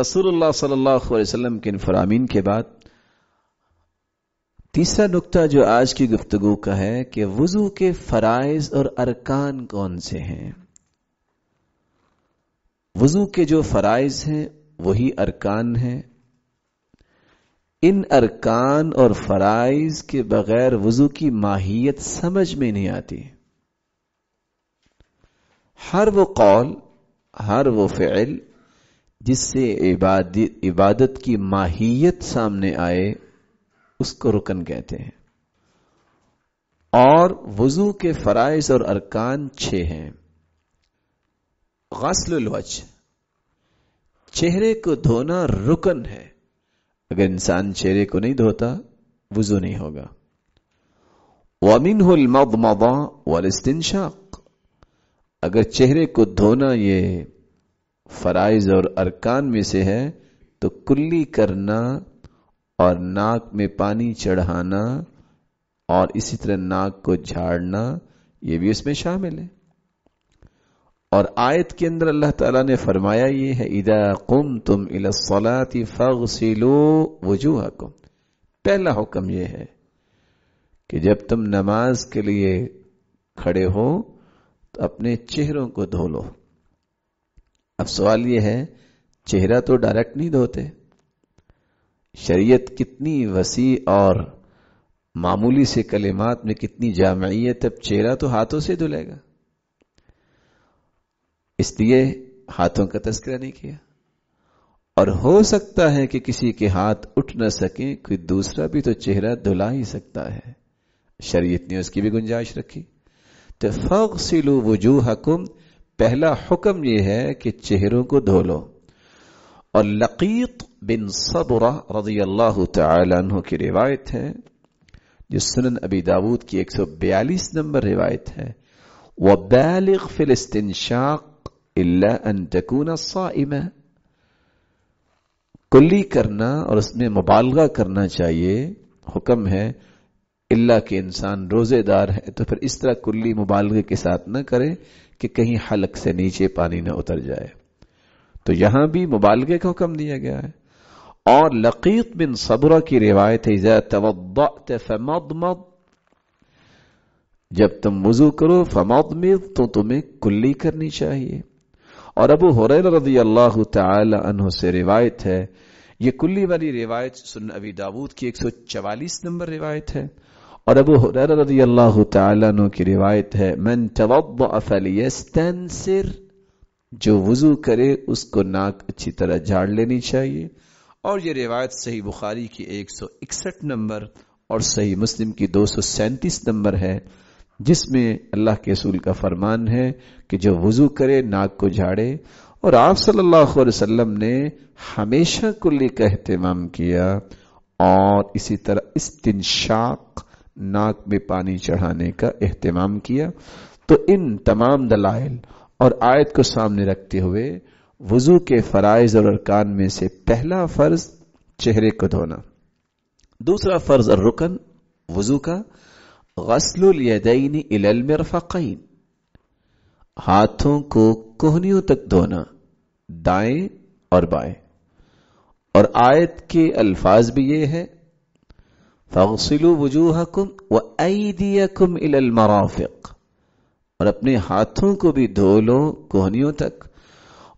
رسول اللہ صلی اللہ علیہ وسلم کے ان فرامین کے بعد تیسرا نقطہ جو آج کی گفتگو کا ہے کہ وضو کے فرائض اور ارکان کون سے ہیں وضو کے جو فرائض ہیں وہی ارکان ہیں ان ارکان اور فرائض کے بغیر وضو کی ماہیت سمجھ میں نہیں آتی ہر وہ قول ہر وہ فعل جس سے عبادت عبادت کی ماہیت سامنے آئے اس کو رکن کہتے ہیں اور وضو کے فرائض اور ارکان چھ ہیں غسل الوچ چہرے کو دھونا رکن ہے اگر انسان چہرے کو نہیں دھوتا وضو نہیں ہوگا ملم والن شاخ اگر چہرے کو دھونا یہ فرائض اور ارکان میں سے ہے تو کلی کرنا اور ناک میں پانی چڑھانا اور اسی طرح ناک کو جھاڑنا یہ بھی اس میں شامل ہے اور آیت کے اندر اللہ تعالیٰ نے فرمایا یہ ہے ادا کم تم الاسلاتی فغ سیلو وجوہ پہلا حکم یہ ہے کہ جب تم نماز کے لیے کھڑے ہو تو اپنے چہروں کو دھو لو اب سوال یہ ہے چہرہ تو ڈائریکٹ نہیں دھوتے شریعت کتنی وسیع اور معمولی سے کلمات میں کتنی جامعیت اب چہرہ تو ہاتھوں سے دھلے گا اس لیے ہاتھوں کا تذکرہ نہیں کیا اور ہو سکتا ہے کہ کسی کے ہاتھ اٹھ نہ سکیں کوئی دوسرا بھی تو چہرہ دھلا ہی سکتا ہے شریعت نے اس کی بھی گنجائش رکھی تو فوق سلو وجوہ حکم پہلا حکم یہ ہے کہ چہروں کو دھو لو اور لقیت بن صبرہ رضی اللہ تعالی عنہ کی روایت ہے جو سنن ابی داود کی ایک سو بیالیس نمبر روایت ہے وہ بالغ فلستنشاق اللہ ان تکون صائمہ کلی کرنا اور اس میں مبالغہ کرنا چاہیے حکم ہے اللہ کے انسان روزے دار ہے تو پھر اس طرح کلی مبالغے کے ساتھ نہ کرے کہ کہیں حلق سے نیچے پانی نہ اتر جائے تو یہاں بھی مبالغے کا حکم دیا گیا ہے اور لقیت بن صبرہ کی روایت ہے جب تم وضو کرو فمضمض تو تمہیں کلی کرنی چاہیے اور ابو حریر رضی اللہ تعالی عنہ سے روایت ہے یہ کلی والی روایت سن ابی داود کی ایک سو چوالیس نمبر روایت ہے اور ابو رضی اللہ تعالیٰ کی روایت ہے من توضع فلیستنسر جو وضو کرے اس کو ناک اچھی طرح جھاڑ لینی چاہیے اور یہ روایت صحیح بخاری کی ایک سو اکسٹھ نمبر اور صحیح مسلم کی دو سو سینتیس نمبر ہے جس میں اللہ کے اصول کا فرمان ہے کہ جو وضو کرے ناک کو جھاڑے اور آپ صلی اللہ علیہ وسلم نے ہمیشہ کلی کا اہتمام کیا اور اسی طرح اس ناک میں پانی چڑھانے کا اہتمام کیا تو ان تمام دلائل اور آیت کو سامنے رکھتے ہوئے وضو کے فرائض اور ارکان میں سے پہلا فرض چہرے کو دھونا دوسرا فرض رکن وضو کا غسل الیدین الی المرفقین ہاتھوں کو کوہنیوں تک دھونا دائیں اور بائیں اور آیت کے الفاظ بھی یہ ہے فاغسلوا وجوہکم و ایدیکم الی المرافق اور اپنے ہاتھوں کو بھی دھو لو کوہنیوں تک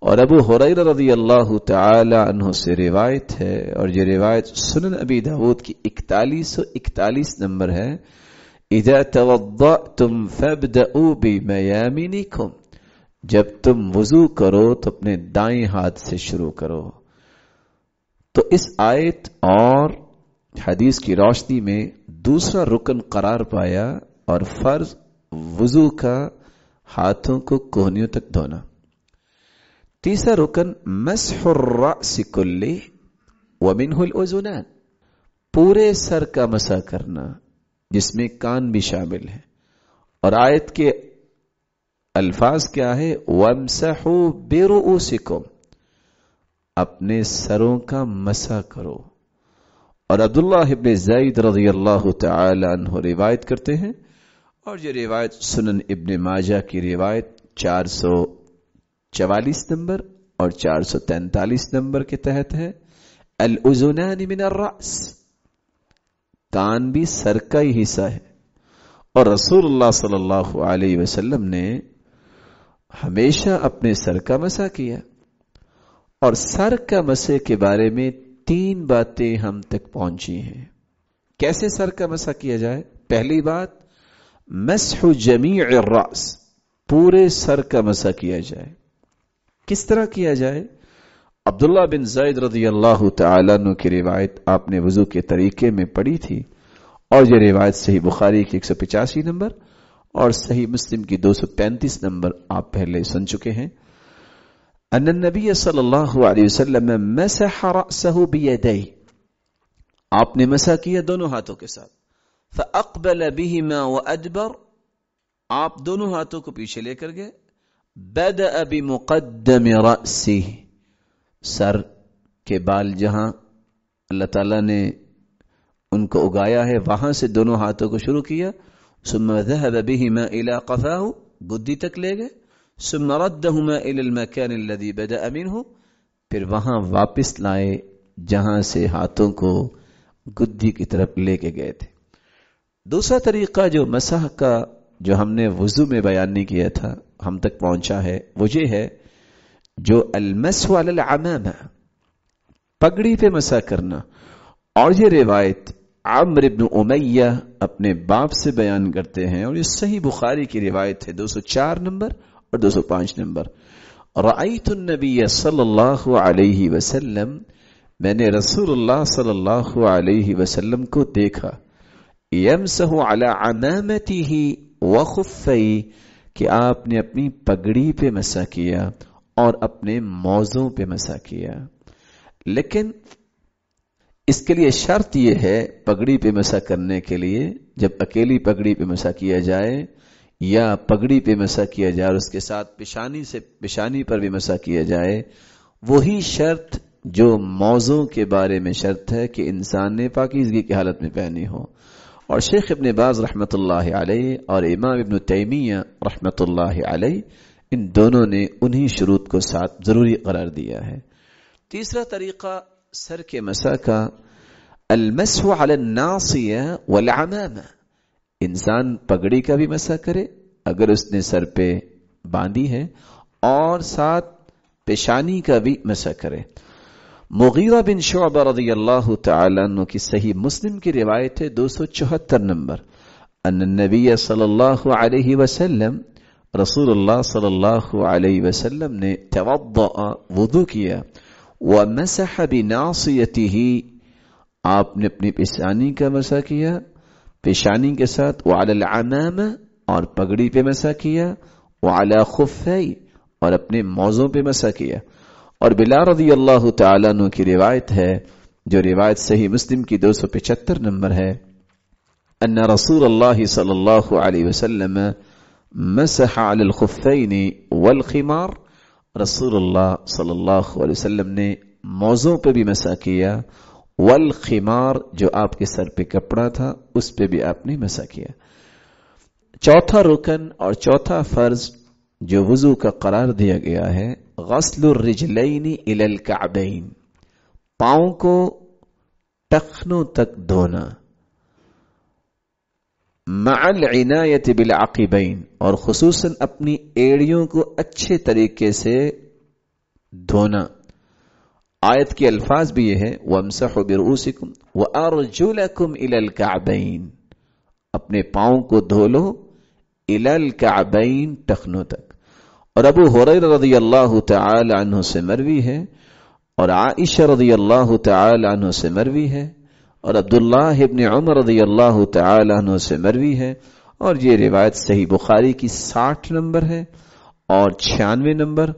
اور ابو حریر رضی اللہ تعالی عنہ سے روایت ہے اور یہ روایت سنن ابی دعوت کی اکتالیس سو اکتالیس نمبر ہے اذا توضعتم فابدعوا بمیامینکم جب تم وضو کرو تو اپنے دائیں ہاتھ سے شروع کرو تو اس آیت اور حدیث کی روشنی میں دوسرا رکن قرار پایا اور فرض وضو کا ہاتھوں کو کوہنیوں تک دھونا تیسرا رکن مسح الرأس کلی ومنہ الازنان پورے سر کا مسا کرنا جس میں کان بھی شامل ہے اور آیت کے الفاظ کیا ہے وَمْسَحُوا بِرُؤُسِكُمْ اپنے سروں کا مسا کرو اور عبداللہ ابن زید رضی اللہ تعالی عنہ روایت کرتے ہیں اور یہ روایت سنن ابن ماجہ کی روایت چار سو چوالیس نمبر اور چار سو تینتالیس نمبر کے تحت ہے الزنانی من الرأس کان بھی سر کا ہی حصہ ہے اور رسول اللہ صلی اللہ علیہ وسلم نے ہمیشہ اپنے سر کا مسا کیا اور سر کا مسے کے بارے میں تین باتیں ہم تک پہنچی ہیں کیسے سر کا مسا کیا جائے پہلی بات مسح جمیع الراس پورے سر کا مسا کیا جائے کس طرح کیا جائے عبداللہ بن زید رضی اللہ تعالیٰ کی روایت آپ نے وضو کے طریقے میں پڑھی تھی اور یہ روایت صحیح بخاری کی ایک سو پچاسی نمبر اور صحیح مسلم کی دو سو پینتیس نمبر آپ پہلے سن چکے ہیں أن النبي صلى الله عليه وسلم مسح رأسه بيديه أبني مساكية دونها توكسات فأقبل بهما وأدبر آپ دونوں ہاتھوں کو پیچھے لے کر گئے بد ابی مقدم رأسی سر کے بال جہاں اللہ تعالی نے ان کو اگایا ہے وہاں سے دونوں ہاتھوں کو شروع کیا ثم ذهب بهما الى قفاه گدی تک لے گئے ثم ردهما الی المکان الذی بدا منه پھر وہاں واپس لائے جہاں سے ہاتھوں کو گدی کی طرف لے کے گئے تھے دوسرا طریقہ جو مسح کا جو ہم نے وضو میں بیان نہیں کیا تھا ہم تک پہنچا ہے وہ یہ ہے جو المس والا پگڑی پہ مسا کرنا اور یہ روایت عمر ابن امیہ اپنے باپ سے بیان کرتے ہیں اور یہ صحیح بخاری کی روایت ہے دو سو چار نمبر اور دو سو پانچ نمبر رعیت النبی صلی اللہ علیہ وسلم میں نے رسول اللہ صلی اللہ علیہ وسلم کو دیکھا علی وخفی کہ آپ نے اپنی پگڑی پہ مسا کیا اور اپنے موزوں پہ مسا کیا لیکن اس کے لیے شرط یہ ہے پگڑی پہ مسا کرنے کے لیے جب اکیلی پگڑی پہ مسا کیا جائے یا پگڑی پہ مسا کیا جائے اور اس کے ساتھ پیشانی سے پشانی پر بھی مسا کیا جائے وہی شرط جو موضوع کے بارے میں شرط ہے کہ انسان نے پاکیزگی کی حالت میں پہنی ہو اور شیخ ابن باز رحمۃ اللہ علیہ اور امام ابن تیمیہ رحمۃ اللہ علیہ ان دونوں نے انہی شروط کو ساتھ ضروری قرار دیا ہے تیسرا طریقہ سر کے مسا کا الناصیہ والعمامہ انسان پگڑی کا بھی مسا کرے اگر اس نے سر پہ باندھی ہے اور ساتھ پیشانی کا بھی مسا کرے مغیرہ بن شعبہ رضی اللہ تعالیٰ عنہ کی صحیح مسلم کی روایت ہے دو سو چوہتر نمبر ان نبی صلی اللہ علیہ وسلم رسول اللہ صلی اللہ علیہ وسلم نے توضع وضو کیا ومسح بناصیتی آپ نے اپنی پیشانی کا مسا کیا پیشانی کے ساتھ اور اور اور پگڑی پہ پہ مسا مسا کیا کیا وعلی خفی اپنے موزوں بلا رضی اللہ تعالیٰ عنہ کی کی روایت روایت ہے جو صحیح مسلم دو سو پچہتر نمبر ہے ان رسول اللہ صلی اللہ علیہ وسلم مسح علی الخفین والخمار رسول اللہ صلی اللہ علیہ وسلم نے موزوں پہ بھی مسا کیا والخمار جو آپ کے سر پہ کپڑا تھا اس پہ بھی آپ نے مسا کیا چوتھا رکن اور چوتھا فرض جو وضو کا قرار دیا گیا ہے غسل الى الكعبین پاؤں کو ٹخنوں تک دھونا مع العنایت بالعقبین اور خصوصاً اپنی ایڑیوں کو اچھے طریقے سے دھونا آیت کے الفاظ بھی یہ ہیں ومسح برؤوسکم وارجلکم الى الكعبین اپنے پاؤں کو دھو لو الى الكعبین ٹخنوں تک اور ابو حریر رضی اللہ تعالی عنہ سے مروی ہے اور عائشہ رضی اللہ تعالی عنہ سے مروی ہے اور عبداللہ ابن عمر رضی اللہ تعالی عنہ سے مروی ہے اور یہ روایت صحیح بخاری کی ساٹھ نمبر ہے اور چھیانوے نمبر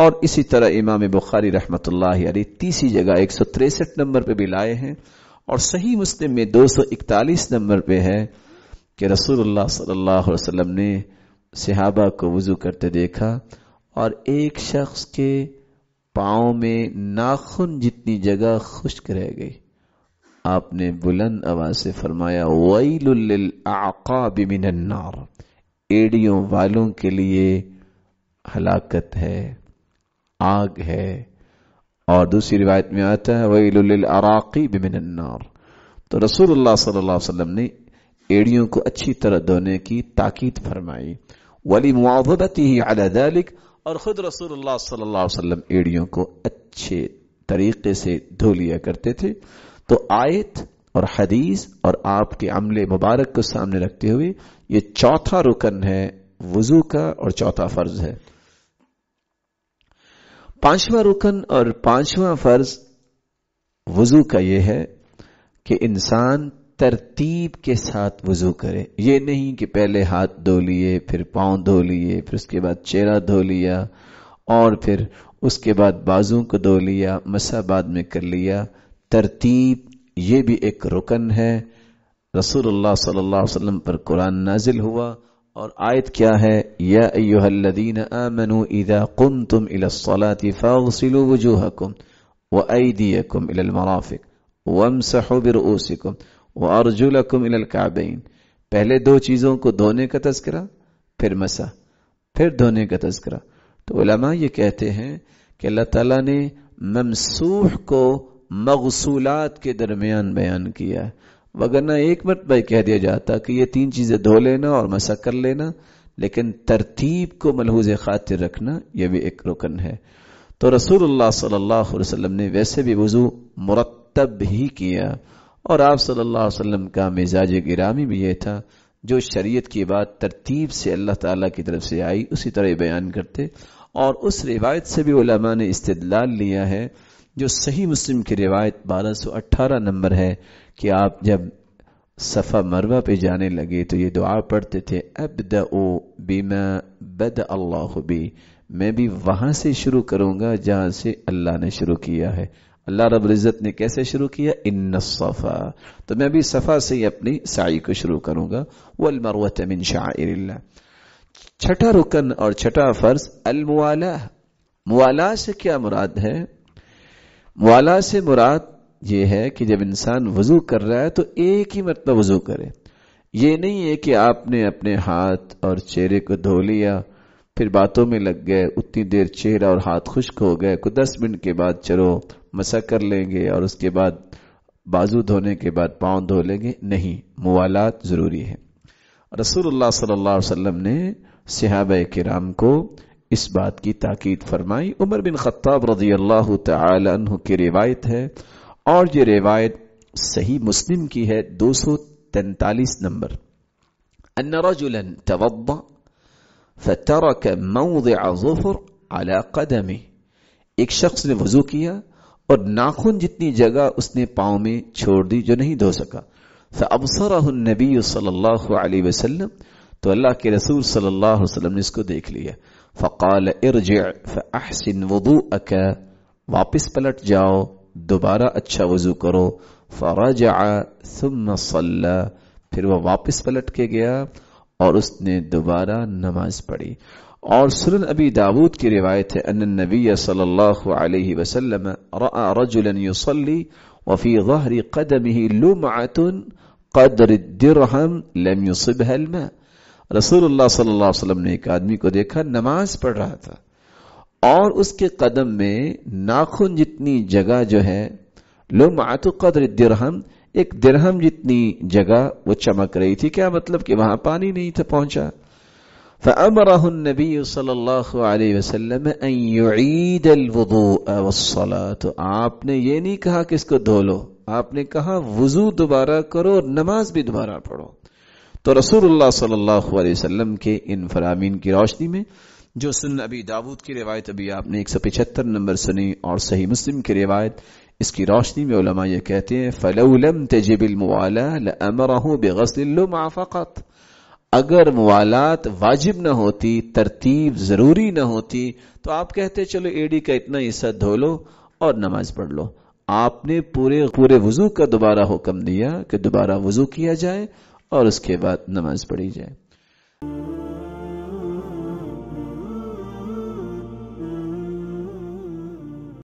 اور اسی طرح امام بخاری رحمت اللہ علیہ تیسری جگہ ایک سو تریسٹھ نمبر پہ بھی لائے ہیں اور صحیح مسلم میں دو سو اکتالیس نمبر پہ ہے کہ رسول اللہ صلی اللہ علیہ وسلم نے صحابہ کو وضو کرتے دیکھا اور ایک شخص کے پاؤں میں ناخن جتنی جگہ خشک رہ گئی آپ نے بلند آواز سے فرمایا ویل للعقاب من النار والوں کے لیے ہلاکت ہے آگ ہے اور دوسری روایت میں آتا ہے ویل بمن النار تو رسول اللہ صلی اللہ علیہ وسلم نے ایڑیوں کو اچھی طرح دھونے کی تاکید فرمائی ولی اور خود رسول اللہ اللہ صلی علیہ وسلم ایڑیوں کو اچھے طریقے سے دھو لیا کرتے تھے تو آیت اور حدیث اور آپ کے عمل مبارک کو سامنے رکھتے ہوئے یہ چوتھا رکن ہے وضو کا اور چوتھا فرض ہے پانچواں رکن اور پانچواں فرض وضو کا یہ ہے کہ انسان ترتیب کے ساتھ وضو کرے یہ نہیں کہ پہلے ہاتھ دھو لیے پھر پاؤں دھو لیے پھر اس کے بعد چہرہ دھو لیا اور پھر اس کے بعد بازو کو دھو لیا مسا بعد میں کر لیا ترتیب یہ بھی ایک رکن ہے رسول اللہ صلی اللہ علیہ وسلم پر قرآن نازل ہوا اور آیت کیا ہے یا ایوہ الذین آمنوا اذا قمتم الى الصلاة فاغسلوا وجوہکم و ایدیکم الى المرافق وامسحوا برؤوسکم وارجلکم الى الكعبین پہلے دو چیزوں کو دھونے کا تذکرہ پھر مسا پھر دھونے کا تذکرہ تو علماء یہ کہتے ہیں کہ اللہ تعالیٰ نے ممسوح کو مغسولات کے درمیان بیان کیا ہے وگرنہ ایک مرت بھائی کہہ دیا جاتا کہ یہ تین چیزیں دھو لینا اور مسا کر لینا لیکن ترتیب کو ملحوظ خاطر رکھنا یہ بھی ایک رکن ہے تو رسول اللہ صلی اللہ علیہ وسلم نے ویسے بھی وضو مرتب ہی کیا اور آپ صلی اللہ علیہ وسلم کا مزاج گرامی بھی یہ تھا جو شریعت کی بات ترتیب سے اللہ تعالی کی طرف سے آئی اسی طرح بیان کرتے اور اس روایت سے بھی علماء نے استدلال لیا ہے جو صحیح مسلم کی روایت بارہ سو اٹھارہ نمبر ہے کہ آپ جب صفا مروہ پہ جانے لگے تو یہ دعا پڑھتے تھے بی میں بد اللہ بھی وہاں سے شروع کروں گا جہاں سے اللہ نے شروع کیا ہے اللہ رب العزت نے کیسے شروع کیا ان صفا تو میں بھی صفا سے ہی اپنی سائی کو شروع کروں گا وہ شعائر شاہ چھٹا رکن اور چھٹا فرض الموالا موالا سے کیا مراد ہے موالا سے مراد یہ ہے کہ جب انسان وضو کر رہا ہے تو ایک ہی مرتبہ وضو کرے یہ نہیں ہے کہ آپ نے اپنے ہاتھ اور چہرے کو دھو لیا پھر باتوں میں لگ گئے اتنی دیر چہرہ اور ہاتھ خشک ہو گئے دس منٹ کے بعد چلو مسا کر لیں گے اور اس کے بعد بازو دھونے کے بعد پاؤں دھو لیں گے نہیں موالات ضروری ہے رسول اللہ صلی اللہ علیہ وسلم نے صحابہ کرام کو اس بات کی تاکید فرمائی عمر بن خطاب رضی اللہ تعالی عنہ کی روایت ہے اور یہ روایت صحیح مسلم کی ہے دو سو تینتالیس نمبر ان رجلا توضع فترك موضع ظفر على قدمه ایک شخص نے وضو کیا اور ناخن جتنی جگہ اس نے پاؤں میں چھوڑ دی جو نہیں دھو سکا فابصره النبي صلی الله عليه وسلم تو اللہ کے رسول صلی اللہ علیہ وسلم نے اس کو دیکھ لیا فقال ارجع فاحسن وضوءك واپس پلٹ جاؤ دوبارہ اچھا وضو کرو پھر وہ واپس پلٹ کے گیا اور اس نے دوبارہ نماز پڑھی اور ابی داود کی روایت ہے ان النبی صلی اللہ علیہ وسلم رجلا قدمه قدر لم يصبها الماء رسول اللہ صلی اللہ علیہ وسلم نے ایک آدمی کو دیکھا نماز پڑھ رہا تھا اور اس کے قدم میں ناخن جتنی جگہ جو ہے لو قدر درہم ایک درہم جتنی جگہ وہ چمک رہی تھی کیا مطلب کہ وہاں پانی نہیں تھا پہنچا فأمره النبي صلى الله عليه وسلم أن يعيد الوضوء والصلاة آپ نے یہ نہیں کہا کہ اس کو دھولو آپ نے کہا وضو دوبارہ کرو اور نماز بھی دوبارہ پڑھو تو رسول اللہ صلی اللہ علیہ وسلم کے ان فرامین کی روشنی میں جو سن ابی داود کی روایت ابھی آپ نے ایک سو پچہتر نمبر سنی اور صحیح مسلم کی روایت اس کی روشنی میں علماء یہ کہتے ہیں فلو لم تجب بغسل اگر موالات واجب نہ ہوتی ترتیب ضروری نہ ہوتی تو آپ کہتے چلو ایڈی کا اتنا حصہ دھو لو اور نماز پڑھ لو آپ نے پورے پورے وضو کا دوبارہ حکم دیا کہ دوبارہ وضو کیا جائے اور اس کے بعد نماز پڑھی جائے